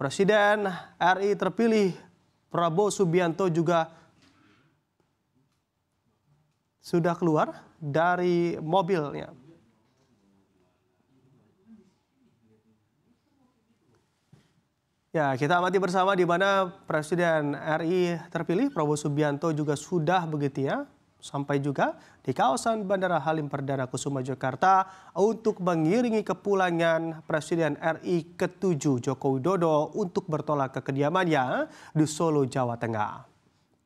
Presiden RI terpilih Prabowo Subianto juga sudah keluar dari mobilnya. Ya, kita amati bersama di mana Presiden RI terpilih Prabowo Subianto juga sudah begitu ya sampai juga di kawasan Bandara Halim Perdana Kusuma Jakarta untuk mengiringi kepulangan Presiden RI ke-7 Joko Widodo untuk bertolak ke kediamannya di Solo, Jawa Tengah.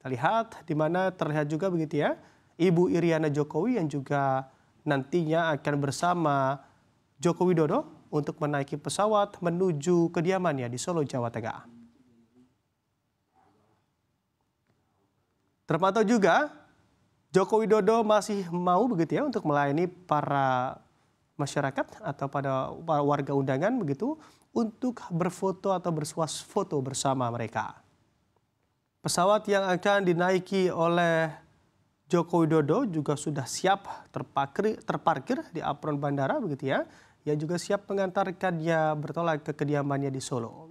Kita lihat di mana terlihat juga begitu ya, Ibu Iriana Jokowi yang juga nantinya akan bersama Joko Widodo untuk menaiki pesawat menuju kediamannya di Solo, Jawa Tengah. Terpantau juga Joko Widodo masih mau begitu ya untuk melayani para masyarakat atau pada warga undangan begitu untuk berfoto atau bersuas foto bersama mereka. Pesawat yang akan dinaiki oleh Joko Widodo juga sudah siap terparkir, terparkir di apron bandara begitu ya, yang juga siap mengantarkan dia bertolak ke kediamannya di Solo.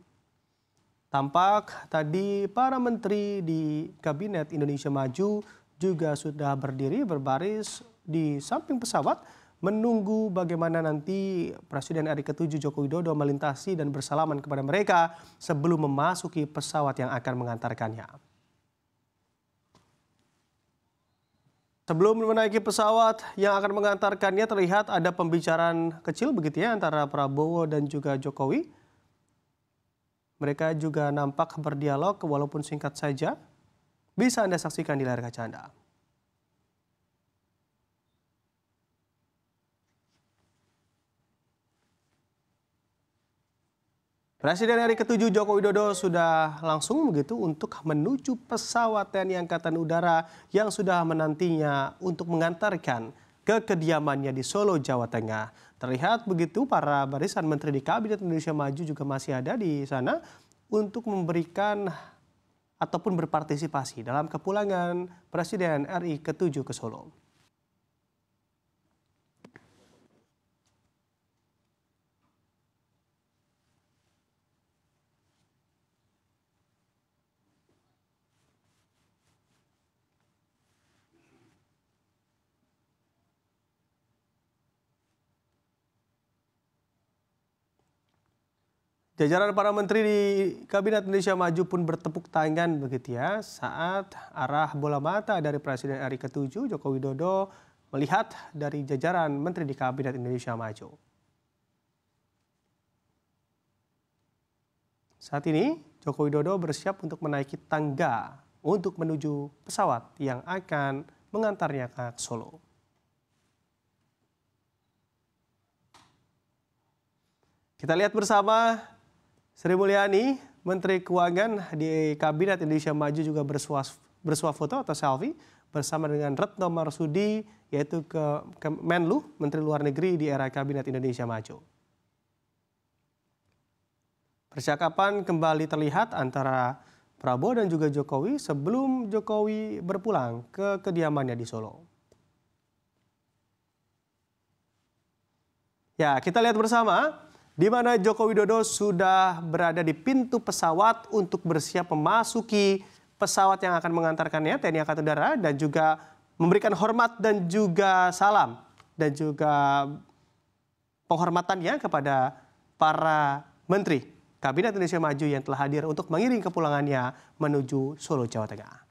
Tampak tadi para menteri di Kabinet Indonesia Maju juga sudah berdiri berbaris di samping pesawat menunggu bagaimana nanti Presiden RI ke-7 Joko Widodo melintasi dan bersalaman kepada mereka sebelum memasuki pesawat yang akan mengantarkannya. Sebelum menaiki pesawat yang akan mengantarkannya terlihat ada pembicaraan kecil begitu ya antara Prabowo dan juga Jokowi. Mereka juga nampak berdialog walaupun singkat saja bisa Anda saksikan di layar kaca Anda. Presiden hari ke-7 Joko Widodo sudah langsung begitu untuk menuju pesawat TNI Angkatan Udara yang sudah menantinya untuk mengantarkan ke kediamannya di Solo, Jawa Tengah. Terlihat begitu para barisan menteri di Kabinet Indonesia Maju juga masih ada di sana untuk memberikan ataupun berpartisipasi dalam kepulangan Presiden RI ke-7 ke Solo. Jajaran para menteri di Kabinet Indonesia Maju pun bertepuk tangan begitu ya saat arah bola mata dari Presiden RI ke-7 Joko Widodo melihat dari jajaran menteri di Kabinet Indonesia Maju. Saat ini Joko Widodo bersiap untuk menaiki tangga untuk menuju pesawat yang akan mengantarnya ke Solo. Kita lihat bersama Sri Mulyani, Menteri Keuangan di Kabinet Indonesia Maju juga bersuah, bersuah foto atau selfie bersama dengan Retno Marsudi, yaitu ke, ke Menlu, Menteri Luar Negeri di era Kabinet Indonesia Maju. Percakapan kembali terlihat antara Prabowo dan juga Jokowi sebelum Jokowi berpulang ke kediamannya di Solo. Ya, kita lihat bersama di mana Joko Widodo sudah berada di pintu pesawat untuk bersiap memasuki pesawat yang akan mengantarkannya TNI Angkatan Udara dan juga memberikan hormat dan juga salam dan juga penghormatannya kepada para menteri Kabinet Indonesia Maju yang telah hadir untuk mengiring kepulangannya menuju Solo, Jawa Tengah.